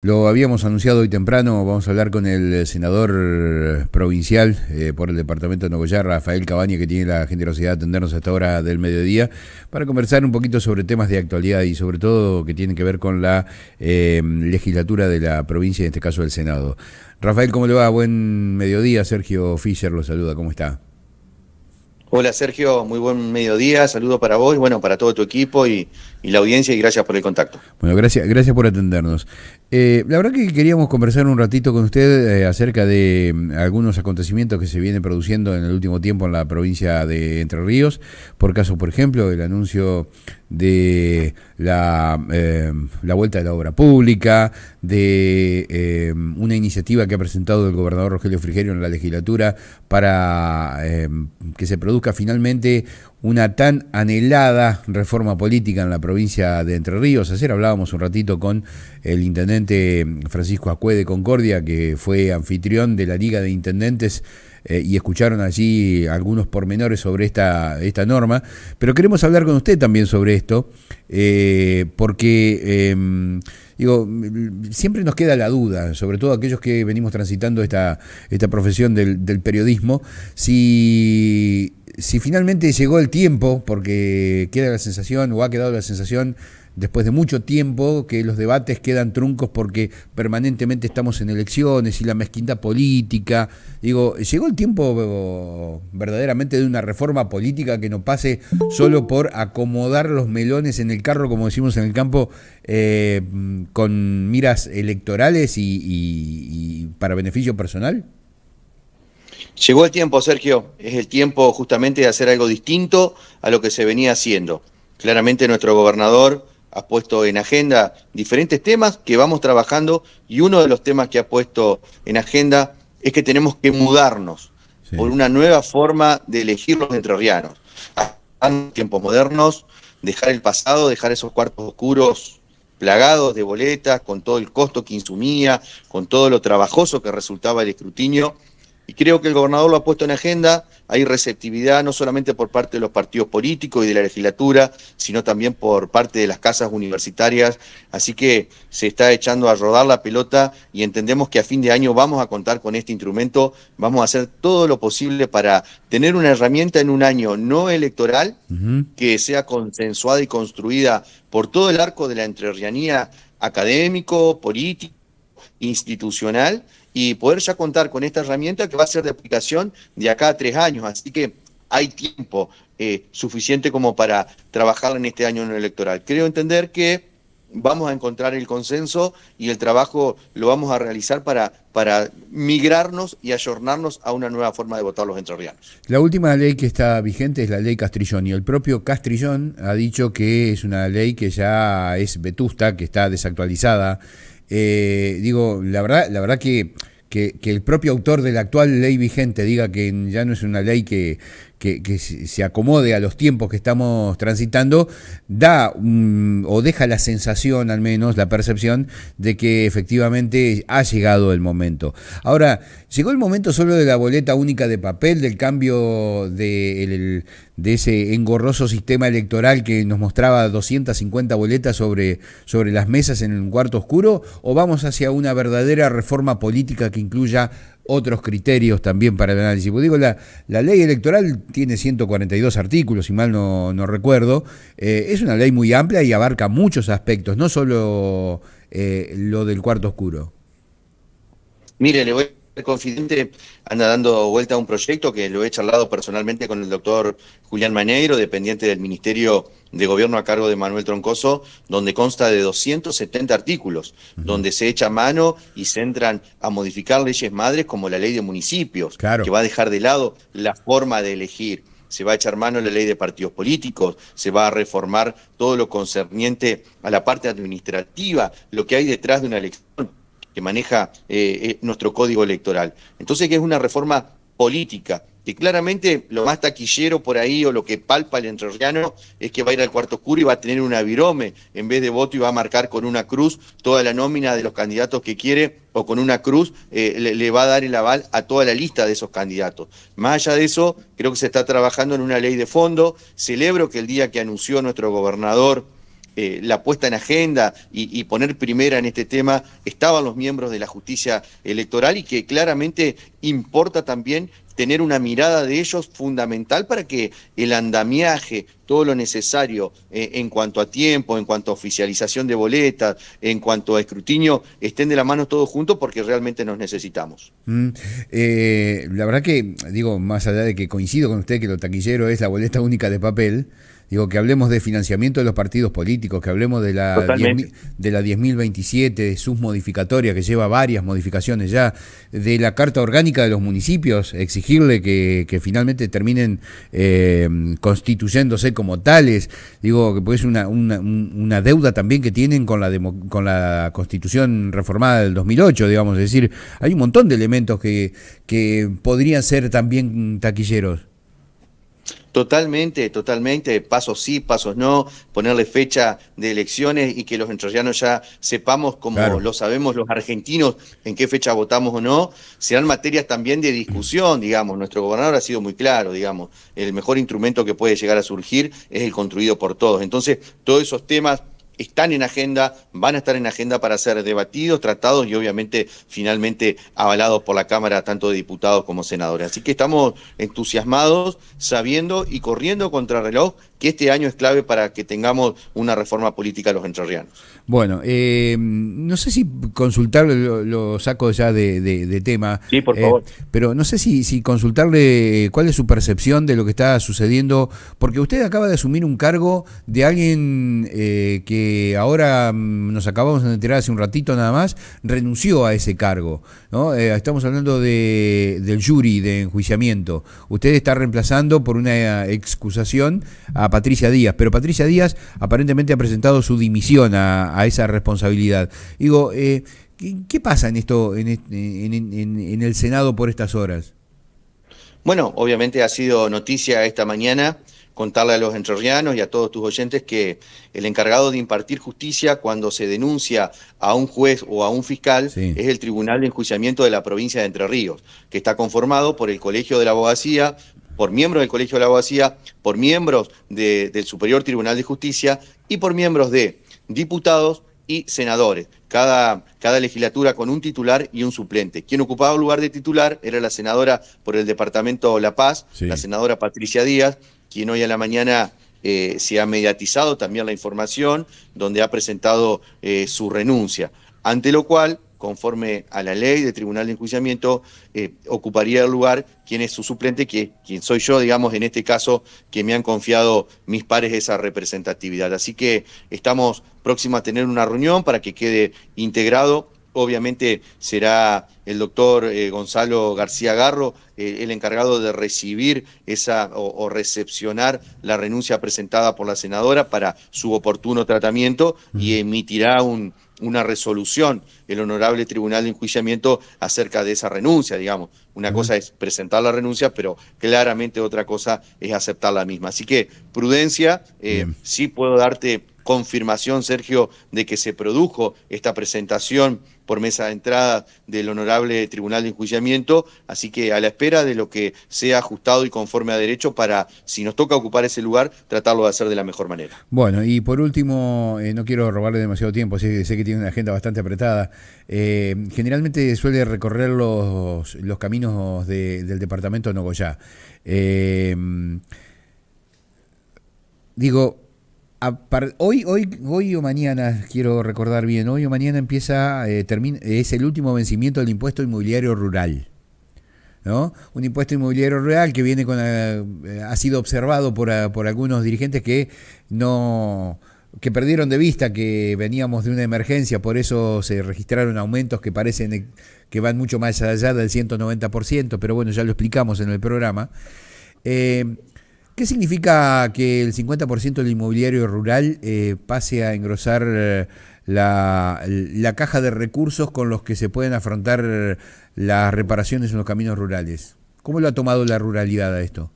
Lo habíamos anunciado hoy temprano, vamos a hablar con el eh, senador eh, provincial eh, por el departamento de Nogoyá, Rafael Cabaña, que tiene la generosidad de atendernos a esta hora del mediodía, para conversar un poquito sobre temas de actualidad y sobre todo que tienen que ver con la legislatura de la provincia, en este caso del Senado. Rafael, ¿cómo le va? Buen mediodía, Sergio Fischer lo saluda, ¿cómo está? Hola Sergio, muy buen mediodía, saludo para vos, bueno, para todo tu equipo y, y la audiencia y gracias por el contacto. Bueno, gracias, gracias por atendernos. Eh, la verdad que queríamos conversar un ratito con usted eh, acerca de mm, algunos acontecimientos que se vienen produciendo en el último tiempo en la provincia de Entre Ríos, por caso, por ejemplo, el anuncio de la, eh, la vuelta de la obra pública, de una iniciativa que ha presentado el gobernador Rogelio Frigerio en la legislatura para que se produzca finalmente una tan anhelada reforma política en la provincia de Entre Ríos. Ayer hablábamos un ratito con el intendente Francisco Acue de Concordia, que fue anfitrión de la Liga de Intendentes, eh, y escucharon allí algunos pormenores sobre esta, esta norma. Pero queremos hablar con usted también sobre esto, eh, porque... Em, digo, siempre nos queda la duda, sobre todo aquellos que venimos transitando esta, esta profesión del periodismo, si si finalmente llegó el tiempo, porque queda la sensación o ha quedado la sensación después de mucho tiempo que los debates quedan truncos porque permanentemente estamos en elecciones y la mezquindad política. Digo, llegó el tiempo eh, verdaderamente de una reforma política que no pase solo por acomodar los melones en el carro, como decimos en el campo, eh, con miras electorales y, y para beneficio personal. Llegó el tiempo, Sergio. Es el tiempo justamente de hacer algo distinto a lo que se venía haciendo. Claramente nuestro gobernador ha puesto en agenda diferentes temas que vamos trabajando y uno de los temas que ha puesto en agenda es que tenemos que mudarnos por una nueva forma de elegir los entrerrianos. En tiempos modernos, dejar el pasado, dejar esos cuartos oscuros plagados de boletas, con todo el costo que insumía, con todo lo trabajoso que resultaba el escrutinio y creo que el gobernador lo ha puesto en agenda. Hay receptividad no solamente por parte de los partidos políticos y de la legislatura, sino también por parte de las casas universitarias. Así que se está echando a rodar la pelota y entendemos que a fin de año vamos a contar con este instrumento. Vamos a hacer todo lo posible para tener una herramienta en un año no electoral que sea consensuada y construida por todo el arco de la entrerrianía académico, político institucional y poder ya contar con esta herramienta que va a ser de aplicación de acá a tres años. Así que hay tiempo eh, suficiente como para trabajar en este año electoral. Creo entender que vamos a encontrar el consenso y el trabajo lo vamos a realizar para, para migrarnos y ayornarnos a una nueva forma de votar los entrerrianos. La última ley que está vigente es la ley Castrillón y el propio Castrillón ha dicho que es una ley que ya es vetusta, que está desactualizada eh, digo, la verdad, la que, el propio autor de la actual ley vigente diga que ya no es una ley que, se acomode a los tiempos que estamos transitando, da o deja la sensación, al menos la percepción, de que efectivamente ha llegado el momento. Ahora, llegó el momento solo de la boleta única de papel, del cambio de, el, de ese engorroso sistema electoral que nos mostraba 250 boletas sobre, sobre las mesas en el cuarto oscuro? ¿O vamos hacia una verdadera reforma política que incluya otros criterios también para el análisis? Porque digo, la, la ley electoral tiene 142 artículos, si mal no, no recuerdo. Eh, es una ley muy amplia y abarca muchos aspectos, no solo eh, lo del cuarto oscuro. Mire, le voy confidente anda dando vuelta a un proyecto que lo he charlado personalmente con el doctor Julián Maneiro, dependiente del Ministerio de Gobierno a cargo de Manuel Troncoso, donde consta de 270 artículos, donde se echa mano y se entran a modificar leyes madres como la ley de municipios, que va a dejar de lado la forma de elegir se va a echar mano la ley de partidos políticos, se va a reformar todo lo concerniente a la parte administrativa, lo que hay detrás de una elección que maneja eh, eh, nuestro código electoral. Entonces, que es una reforma política, que claramente lo más taquillero por ahí o lo que palpa el entrerriano es que va a ir al cuarto oscuro y va a tener un avirome en vez de voto y va a marcar con una cruz toda la nómina de los candidatos que quiere o con una cruz eh, le, va a dar el aval a toda la lista de esos candidatos. Más allá de eso, creo que se está trabajando en una ley de fondo. Celebro que el día que anunció nuestro gobernador, eh, la puesta en agenda y, poner primera en este tema estaban los miembros de la justicia electoral y que claramente importa también tener una mirada de ellos fundamental para que el andamiaje, todo lo necesario eh, en cuanto a tiempo, en cuanto a oficialización de boletas, en cuanto a escrutinio, estén de la mano todos juntos porque realmente nos necesitamos. Mm, eh, la verdad que, digo, más allá de que coincido con usted que lo taquillero es la boleta única de papel, Digo, que hablemos de financiamiento de los partidos políticos, que hablemos de la 10.027, de la 10.027, de sus modificatorias, que lleva varias modificaciones ya, de la Carta Orgánica de los municipios, exigirle que, finalmente terminen eh, constituyéndose como tales. Digo, que pues es una, una, deuda también que tienen con la, con la Constitución reformada del 2008, digamos. Es decir, hay un montón de elementos que, que podrían ser también taquilleros. Totalmente, totalmente, pasos sí, pasos no, ponerle fecha de elecciones y que los entrerrianos ya sepamos, como lo sabemos los argentinos, en qué fecha votamos o no, serán materias también de discusión, mm. digamos. Nuestro gobernador ha sido muy claro, digamos, el mejor instrumento que puede llegar a surgir es el construido por todos. Entonces, todos esos temas están en agenda, van a estar en agenda para ser debatidos, tratados y obviamente finalmente avalados por la Cámara, tanto de diputados como senadores. Así que estamos entusiasmados, sabiendo y corriendo contra reloj que este año es clave para que tengamos una reforma política a los entrerrianos. Bueno, eh, no sé si consultarle, lo, saco ya de, tema. Sí, por eh, favor. pero no sé si, consultarle eh, cuál es su percepción de lo que está sucediendo, porque usted acaba de asumir un cargo de alguien que ahora mm, nos acabamos de enterar hace un ratito nada más, renunció a ese cargo. ¿no? estamos hablando del jury de enjuiciamiento. Usted está reemplazando por una excusación a Patricia Díaz, pero Patricia Díaz aparentemente ha presentado su dimisión a, esa responsabilidad. Digo, eh, ¿qué, pasa en esto, en, el Senado por estas horas? Bueno, obviamente ha sido noticia esta mañana contarle a los entrerrianos y a todos tus oyentes que el encargado de impartir justicia cuando se denuncia a un juez o a un fiscal es el Tribunal de Enjuiciamiento de la provincia de Entre Ríos, que está conformado por el Colegio de la Abogacía, por miembros del Colegio de la Abogacía, por miembros del Superior Tribunal de Justicia y por miembros de diputados y senadores. Cada, cada legislatura con un titular y un suplente. Quien ocupaba el lugar de titular era la senadora por el Departamento La Paz, la senadora Patricia Díaz, quien hoy a la mañana eh, se ha mediatizado también la información, donde ha presentado eh, su renuncia. Ante lo cual, conforme a la ley del tribunal de enjuiciamiento, eh, ocuparía el lugar quien es su suplente, que, quien soy yo, digamos, en este caso, que me han confiado mis pares esa representatividad. Así que estamos próximos a tener una reunión para que quede integrado obviamente será el doctor eh, Gonzalo García Garro eh, el encargado de recibir esa o, recepcionar la renuncia presentada por la senadora para su oportuno tratamiento y emitirá un, una resolución el honorable tribunal de enjuiciamiento acerca de esa renuncia, digamos. Una cosa es presentar la renuncia, pero claramente otra cosa es aceptar la misma. Así que prudencia, eh, sí puedo darte confirmación, Sergio, de que se produjo esta presentación por mesa de entrada del Honorable Tribunal de Enjuiciamiento, así que a la espera de lo que sea ajustado y conforme a derecho para, si nos toca ocupar ese lugar, tratarlo de hacer de la mejor manera. Bueno, y por último, eh, no quiero robarle demasiado tiempo, sé, que tiene una agenda bastante apretada. Eh, generalmente suele recorrer los, los caminos del departamento de Nogoyá. Eh, digo, hoy, hoy, hoy o mañana, quiero recordar bien, hoy o mañana empieza, eh, es el último vencimiento del impuesto inmobiliario rural. ¿no? Un impuesto inmobiliario rural que viene con eh, eh, ha sido observado por, algunos dirigentes que no perdieron de vista que veníamos de una emergencia, por eso se registraron aumentos que parecen que van mucho más allá del 190%, pero bueno, ya lo explicamos en el programa. ¿Qué significa que el 50% del inmobiliario rural eh, pase a engrosar eh, la, caja de recursos con los que se pueden afrontar eh, las reparaciones en los caminos rurales? ¿Cómo lo ha tomado la ruralidad a esto?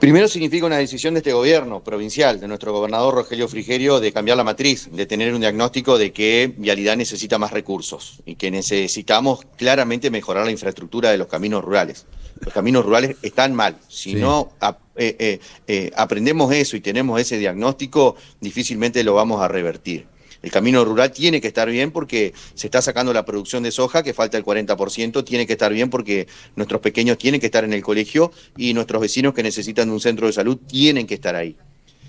Primero significa una decisión de este gobierno provincial, de nuestro gobernador Rogelio Frigerio, de cambiar la matriz, de tener un diagnóstico de que Vialidad necesita más recursos y que necesitamos claramente mejorar la infraestructura de los caminos rurales. Los caminos rurales están mal. Si no eh, eh, eh, aprendemos eso y tenemos ese diagnóstico, difícilmente lo vamos a revertir. El camino rural tiene que estar bien porque se está sacando la producción de soja, que falta el 40%, tiene que estar bien porque nuestros pequeños tienen que estar en el colegio y nuestros vecinos que necesitan un centro de salud tienen que estar ahí.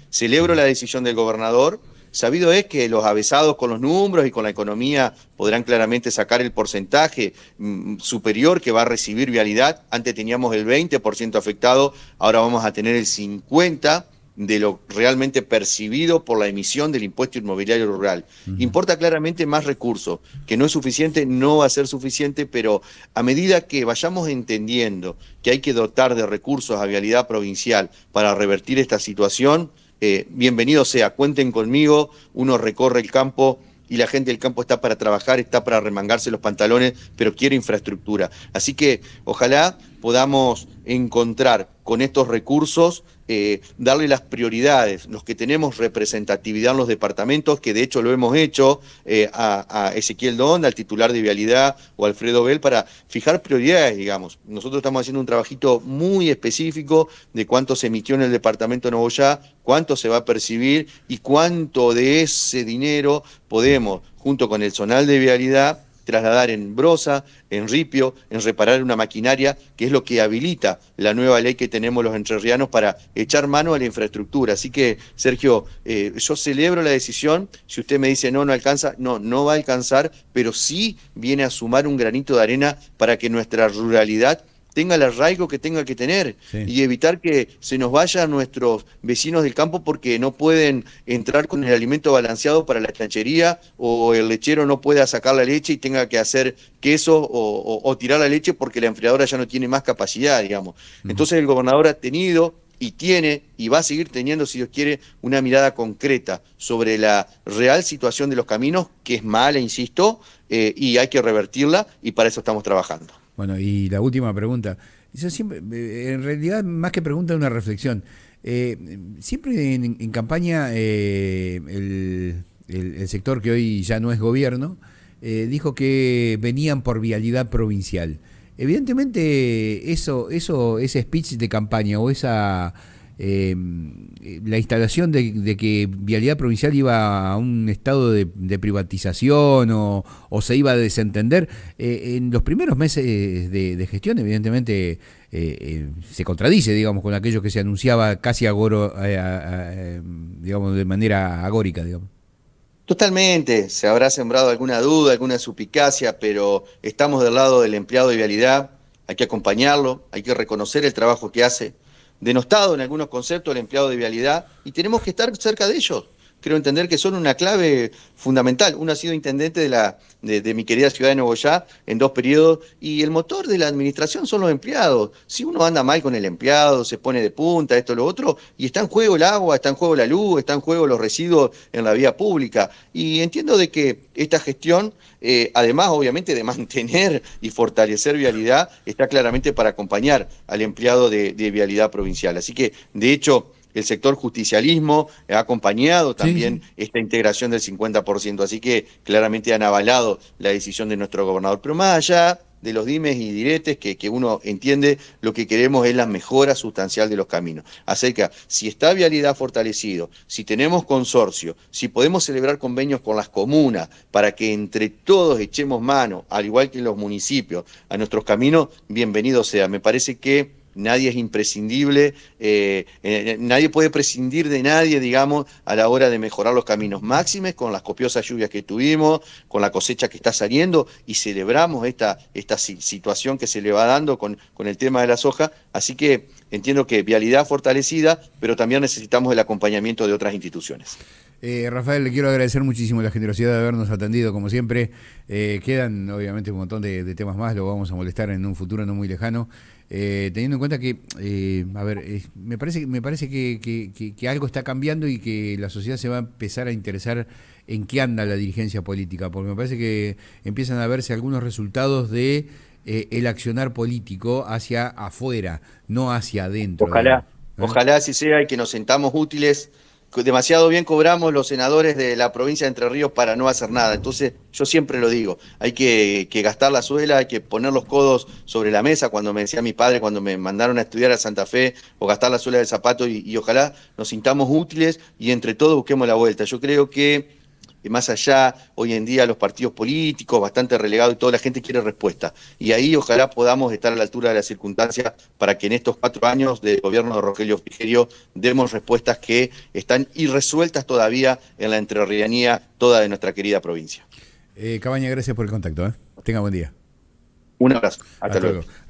Celebro la decisión del gobernador, Sabido es que los avesados con los números y con la economía podrán claramente sacar el porcentaje mm, superior que va a recibir vialidad. Antes teníamos el 20% afectado, ahora vamos a tener el 50% de lo realmente percibido por la emisión del impuesto inmobiliario rural. Importa claramente más recursos, que no es suficiente, no va a ser suficiente, pero a medida que vayamos entendiendo que hay que dotar de recursos a vialidad provincial para revertir esta situación, eh, bienvenido sea, cuenten conmigo, uno recorre el campo y la gente del campo está para trabajar, está para remangarse los pantalones, pero quiere infraestructura. Así que ojalá podamos encontrar con estos recursos, eh, darle las prioridades, los que tenemos representatividad en los departamentos, que de hecho lo hemos hecho eh, a, Ezequiel Don, al titular de Vialidad o Alfredo Bell, para fijar prioridades, digamos. Nosotros estamos haciendo un trabajito muy específico de cuánto se emitió en el departamento de Yá, cuánto se va a percibir y cuánto de ese dinero podemos, junto con el zonal de Vialidad, trasladar en brosa, en ripio, en reparar una maquinaria, que es lo que habilita la nueva ley que tenemos los entrerrianos para echar mano a la infraestructura. Así que, Sergio, eh, yo celebro la decisión. Si usted me dice no, no alcanza, no, no va a alcanzar, pero sí viene a sumar un granito de arena para que nuestra ruralidad tenga el arraigo que tenga que tener y evitar que se nos vayan nuestros vecinos del campo porque no pueden entrar con el alimento balanceado para la estanchería o el lechero no pueda sacar la leche y tenga que hacer queso o, tirar la leche porque la enfriadora ya no tiene más capacidad, digamos. Entonces el gobernador ha tenido y tiene y va a seguir teniendo, si Dios quiere, una mirada concreta sobre la real situación de los caminos, que es mala, insisto, eh, y hay que revertirla y para eso estamos trabajando. Bueno, y la última pregunta. siempre, eh, en realidad, más que pregunta, una reflexión. Eh, siempre en, campaña eh, el, sector que hoy ya no es gobierno dijo que venían por vialidad provincial. Evidentemente, eso, eso, ese speech de campaña o esa eh, la instalación de, que Vialidad Provincial iba a un estado de, privatización o, se iba a desentender. Eh, en los primeros meses de, gestión, evidentemente, eh, se contradice, digamos, con aquello que se anunciaba casi agoro, digamos, de manera agórica, digamos. Totalmente, se habrá sembrado alguna duda, alguna suspicacia pero estamos del lado del empleado de Vialidad, hay que acompañarlo, hay que reconocer el trabajo que hace denostado en algunos conceptos el empleado de vialidad y tenemos que estar cerca de ellos creo entender que son una clave fundamental. Uno ha sido intendente de, la, de, mi querida ciudad de Ya, en dos periodos y el motor de la administración son los empleados. Si uno anda mal con el empleado, se pone de punta, esto, lo otro, y está en juego el agua, está en juego la luz, está en juego los residuos en la vía pública. Y entiendo de que esta gestión, eh, además obviamente de mantener y fortalecer vialidad, está claramente para acompañar al empleado de vialidad provincial. Así que, de hecho, el sector justicialismo eh, ha acompañado también esta integración del 50%, así que claramente han avalado la decisión de nuestro gobernador. Pero más allá de los dimes y diretes que, que, uno entiende, lo que queremos es la mejora sustancial de los caminos. Acerca, si está vialidad fortalecido, si tenemos consorcio, si podemos celebrar convenios con las comunas para que entre todos echemos mano, al igual que los municipios, a nuestros caminos, bienvenido sea. Me parece que nadie es imprescindible, eh, eh, eh, nadie puede prescindir de nadie, digamos, a la hora de mejorar los caminos máximos con las copiosas lluvias que tuvimos, con la cosecha que está saliendo y celebramos esta, esta situación que se le va dando con, con el tema de la soja. Así que entiendo que vialidad fortalecida, pero también necesitamos el acompañamiento de otras instituciones. Rafael, le quiero agradecer muchísimo la generosidad de habernos atendido, como siempre. quedan, obviamente, un montón de, de, temas más, lo vamos a molestar en un futuro no muy lejano. Eh, teniendo en cuenta que, eh, a ver, eh, me parece, me parece que, algo está cambiando y que la sociedad se va a empezar a interesar en qué anda la dirigencia política, porque me parece que empiezan a verse algunos resultados de el accionar político hacia afuera, no hacia adentro. Ojalá, ojalá así sea y que nos sentamos útiles demasiado bien cobramos los senadores de la provincia de Entre Ríos para no hacer nada. Entonces, yo siempre lo digo, hay que, gastar la suela, hay que poner los codos sobre la mesa, cuando me decía mi padre, cuando me mandaron a estudiar a Santa Fe, o gastar la suela del zapato, y, y ojalá nos sintamos útiles y entre todos busquemos la vuelta. Yo creo que más allá, hoy en día los partidos políticos, bastante relegados y toda la gente quiere respuesta. Y ahí ojalá podamos estar a la altura de las circunstancias para que en estos cuatro años de gobierno de Rogelio Frigerio demos respuestas que están irresueltas todavía en la entrerrianía toda de nuestra querida provincia. Eh, Cabaña, gracias por el contacto. ¿eh? Tenga buen día. Un abrazo. Hasta, luego.